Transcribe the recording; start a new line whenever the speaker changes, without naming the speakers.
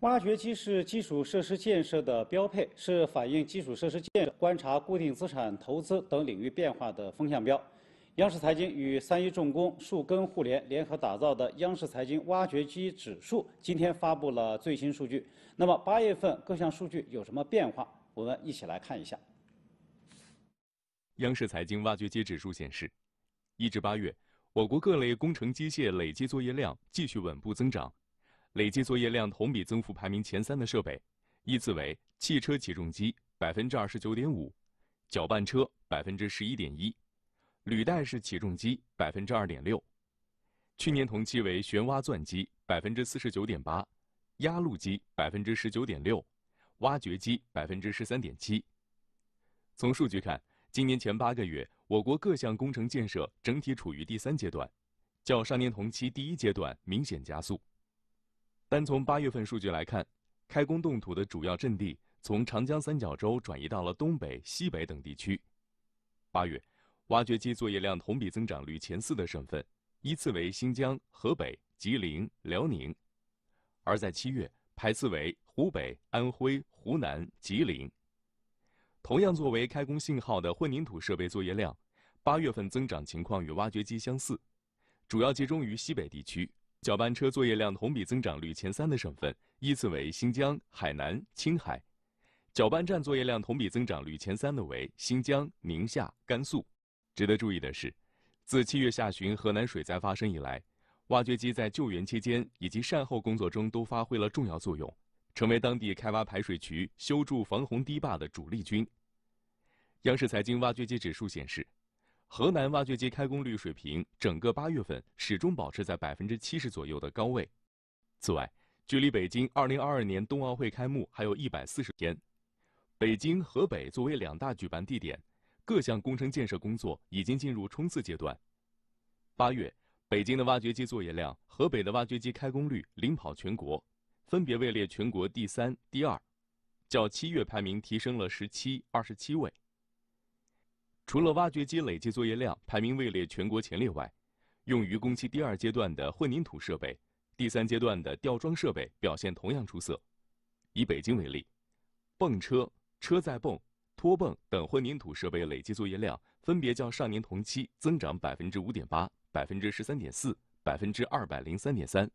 挖掘机是基础设施建设的标配，是反映基础设施建设、观察固定资产投资等领域变化的风向标。央视财经与三一重工、树根互联联合打造的央视财经挖掘机指数今天发布了最新数据。那么八月份各项数据有什么变化？我们一起来看一下。
央视财经挖掘机指数显示，一至八月，我国各类工程机械累计作业量继续稳步增长。累计作业量同比增幅排名前三的设备，依次为汽车起重机百分之二十九点五，搅拌车百分之十一点一，履带式起重机百分之二点六。去年同期为旋挖钻机百分之四十九点八，压路机百分之十九点六，挖掘机百分之十三点七。从数据看，今年前八个月，我国各项工程建设整体处于第三阶段，较上年同期第一阶段明显加速。单从八月份数据来看，开工动土的主要阵地从长江三角洲转移到了东北、西北等地区。八月，挖掘机作业量同比增长率前四的省份依次为新疆、河北、吉林、辽宁；而在七月，排次为湖北、安徽、湖南、吉林。同样作为开工信号的混凝土设备作业量，八月份增长情况与挖掘机相似，主要集中于西北地区。搅拌车作业量同比增长率前三的省份依次为新疆、海南、青海；搅拌站作业量同比增长率前三的为新疆、宁夏、甘肃。值得注意的是，自七月下旬河南水灾发生以来，挖掘机在救援期间以及善后工作中都发挥了重要作用，成为当地开挖排水渠、修筑防洪堤坝的主力军。央视财经挖掘机指数显示。河南挖掘机开工率水平，整个八月份始终保持在百分之七十左右的高位。此外，距离北京二零二二年冬奥会开幕还有一百四十天，北京、河北作为两大举办地点，各项工程建设工作已经进入冲刺阶段。八月，北京的挖掘机作业量，河北的挖掘机开工率领跑全国，分别位列全国第三、第二，较七月排名提升了十七、二十七位。除了挖掘机累计作业量排名位列全国前列外，用于工期第二阶段的混凝土设备、第三阶段的吊装设备表现同样出色。以北京为例，泵车、车载泵、拖泵等混凝土设备累计作业量分别较上年同期增长百分之五点八、百分之十三点四、百分之二百零三点三。